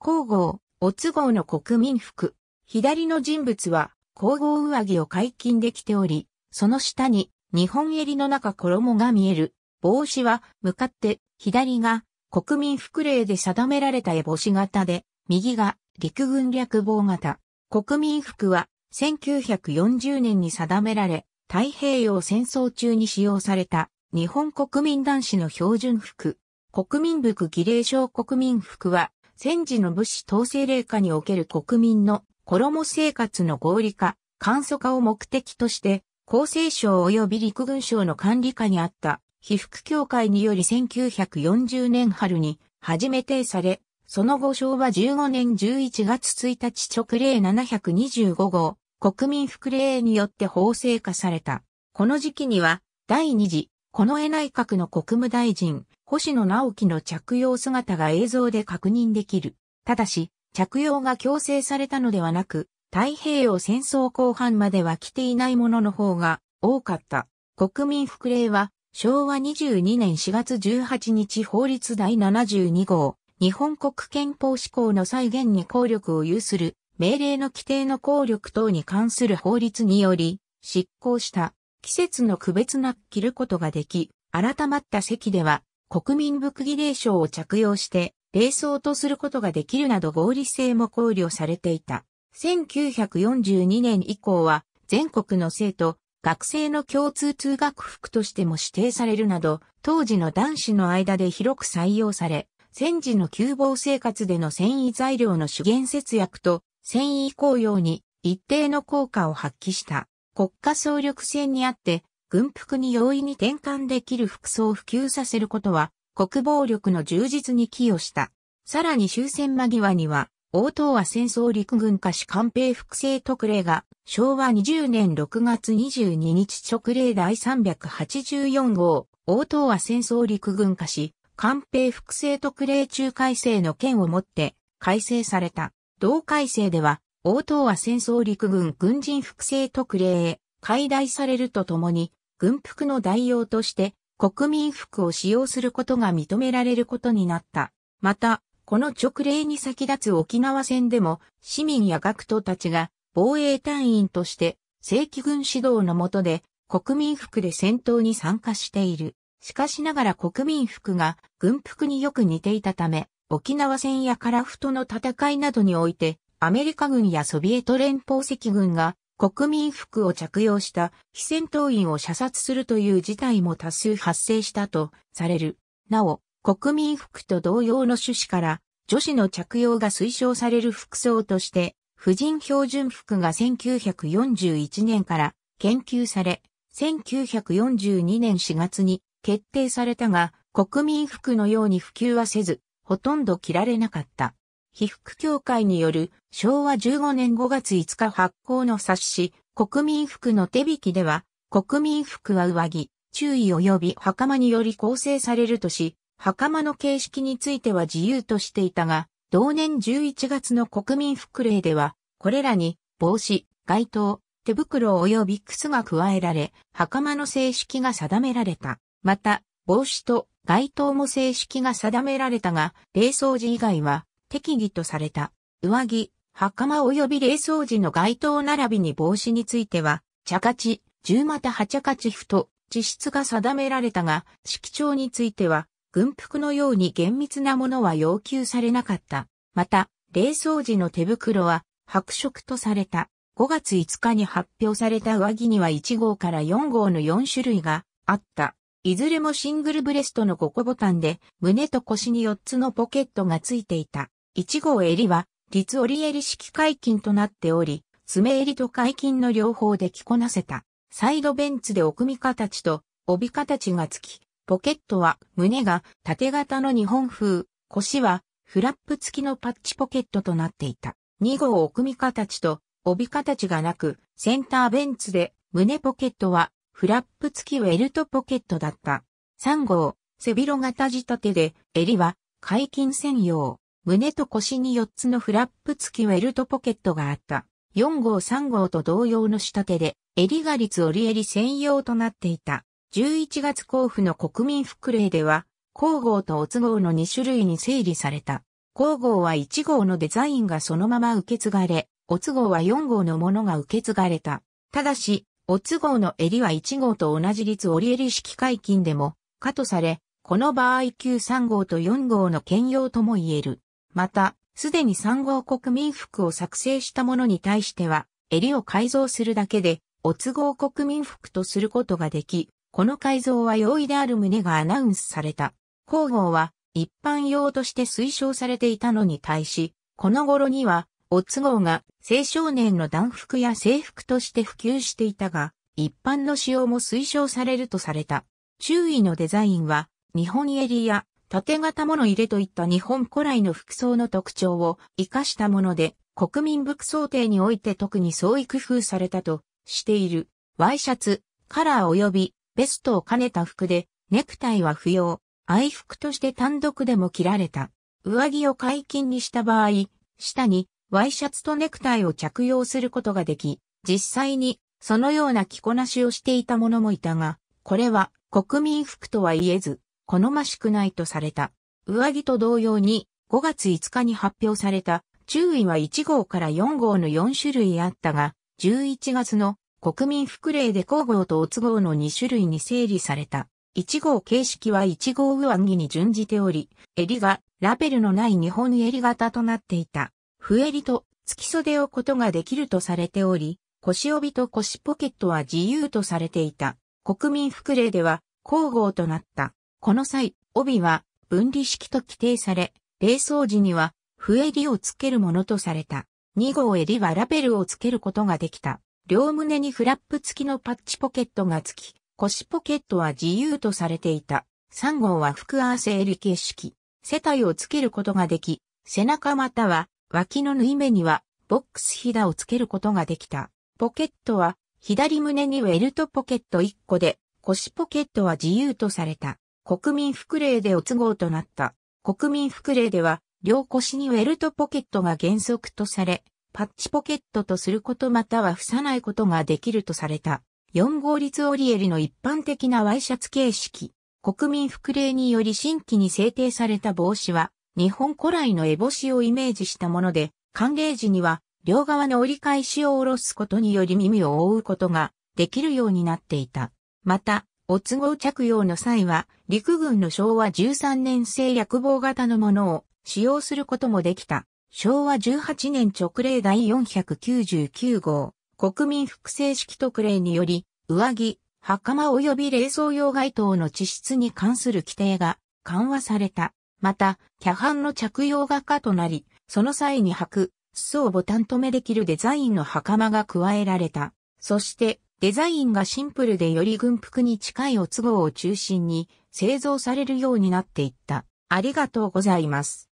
皇后、お都合の国民服。左の人物は、皇后上着を解禁できており、その下に、日本襟の中衣が見える。帽子は、向かって、左が、国民服令で定められた絵帽子型で、右が、陸軍略帽型。国民服は、1940年に定められ、太平洋戦争中に使用された、日本国民男子の標準服。国民服儀礼省国民服は、戦時の武士統制令下における国民の衣生活の合理化、簡素化を目的として、厚生省及び陸軍省の管理下にあった被服協会により1940年春に初めてされ、その後昭和15年11月1日直令725号、国民服令によって法制化された。この時期には、第二次近衛内閣の国務大臣、星野直樹の着用姿が映像で確認できる。ただし、着用が強制されたのではなく、太平洋戦争後半までは着ていないものの方が多かった。国民福令は、昭和22年4月18日法律第72号、日本国憲法施行の再現に効力を有する、命令の規定の効力等に関する法律により、執行した。季節の区別なく着ることができ、改まった席では、国民服儀礼賞を着用して、礼装とすることができるなど合理性も考慮されていた。1942年以降は、全国の生徒、学生の共通通学服としても指定されるなど、当時の男子の間で広く採用され、戦時の窮乏生活での繊維材料の資源節約と、繊維効用に一定の効果を発揮した。国家総力戦にあって、軍服に容易に転換できる服装を普及させることは、国防力の充実に寄与した。さらに終戦間際には、大東亜戦争陸軍下し官兵複製特例が、昭和20年6月22日直例第384号、大東亜戦争陸軍下し、官兵複製特例中改正の件をもって、改正された。同改正では、王答は戦争陸軍軍人複製特例へ解体されるとともに、軍服の代用として国民服を使用することが認められることになった。また、この直令に先立つ沖縄戦でも市民や学徒たちが防衛隊員として正規軍指導の下で国民服で戦闘に参加している。しかしながら国民服が軍服によく似ていたため、沖縄戦や樺太の戦いなどにおいてアメリカ軍やソビエト連邦赤軍が国民服を着用した非戦闘員を射殺するという事態も多数発生したとされる。なお、国民服と同様の趣旨から女子の着用が推奨される服装として婦人標準服が1941年から研究され、1942年4月に決定されたが国民服のように普及はせず、ほとんど着られなかった。被服協会による昭和15年5月5日発行の冊子、国民服の手引きでは、国民服は上着、注意及び袴により構成されるとし、袴の形式については自由としていたが、同年11月の国民服令では、これらに帽子、街灯、手袋及び靴が加えられ、袴の正式が定められた。また、帽子と街灯も正式が定められたが、冷装時以外は、適宜とされた。上着、袴及び冷装時の街灯並びに帽子については、茶勝ち、十股八茶勝ちふと、地質が定められたが、色調については、軍服のように厳密なものは要求されなかった。また、冷装時の手袋は、白色とされた。5月5日に発表された上着には1号から4号の4種類があった。いずれもシングルブレストの5個ボタンで、胸と腰に4つのポケットがついていた。1号襟は、立折襟式解禁となっており、爪襟と解禁の両方で着こなせた、サイドベンツで奥見形と帯形がつき、ポケットは胸が縦型の日本風、腰はフラップ付きのパッチポケットとなっていた。2号奥見形と帯形がなく、センターベンツで胸ポケットはフラップ付きウェルトポケットだった。3号、背広型仕立てで、襟は解禁専用。胸と腰に4つのフラップ付きウェルトポケットがあった。4号3号と同様の仕立てで、襟が立折襟専用となっていた。11月交付の国民福令では、皇后と乙号の2種類に整理された。皇后は1号のデザインがそのまま受け継がれ、乙号は4号のものが受け継がれた。ただし、乙号の襟は1号と同じ率折襟式解禁でも、かとされ、この場合9、3号と4号の兼用とも言える。また、すでに産後国民服を作成したものに対しては、襟を改造するだけで、お都合国民服とすることができ、この改造は容易である旨がアナウンスされた。皇后は一般用として推奨されていたのに対し、この頃には、お都合が青少年の団服や制服として普及していたが、一般の使用も推奨されるとされた。注意のデザインは、日本襟や縦型物入れといった日本古来の服装の特徴を活かしたもので、国民服装定において特に創意工夫されたとしている。ワイシャツ、カラー及びベストを兼ねた服で、ネクタイは不要、愛服として単独でも着られた。上着を解禁にした場合、下にワイシャツとネクタイを着用することができ、実際にそのような着こなしをしていた者もいたが、これは国民服とは言えず、好ましくないとされた。上着と同様に5月5日に発表された注意は1号から4号の4種類あったが、11月の国民福礼で交号とお都号の2種類に整理された。1号形式は1号上着に準じており、襟がラベルのない日本襟型となっていた。不襟と付き袖をことができるとされており、腰帯と腰ポケットは自由とされていた。国民福礼では交互となった。この際、帯は分離式と規定され、冷装時には笛襟をつけるものとされた。2号襟はラベルをつけることができた。両胸にフラップ付きのパッチポケットが付き、腰ポケットは自由とされていた。3号は複合わせ襟形式。世帯をつけることができ、背中または脇の縫い目にはボックスひだをつけることができた。ポケットは左胸にウェルトポケット1個で、腰ポケットは自由とされた。国民福礼でお都合となった。国民福礼では、両腰にウェルトポケットが原則とされ、パッチポケットとすることまたは付さないことができるとされた。4号立折り襟の一般的なワイシャツ形式。国民福礼により新規に制定された帽子は、日本古来の烏帽子をイメージしたもので、寒冷時には、両側の折り返しを下ろすことにより耳を覆うことができるようになっていた。また、お都合着用の際は、陸軍の昭和13年製薬棒型のものを使用することもできた。昭和18年直令第499号、国民複製式特例により、上着、袴及び冷蔵用街灯の地質に関する規定が緩和された。また、キャハンの着用が可となり、その際に履く、裾をボタン止めできるデザインの袴が加えられた。そして、デザインがシンプルでより軍服に近いお都合を中心に製造されるようになっていった。ありがとうございます。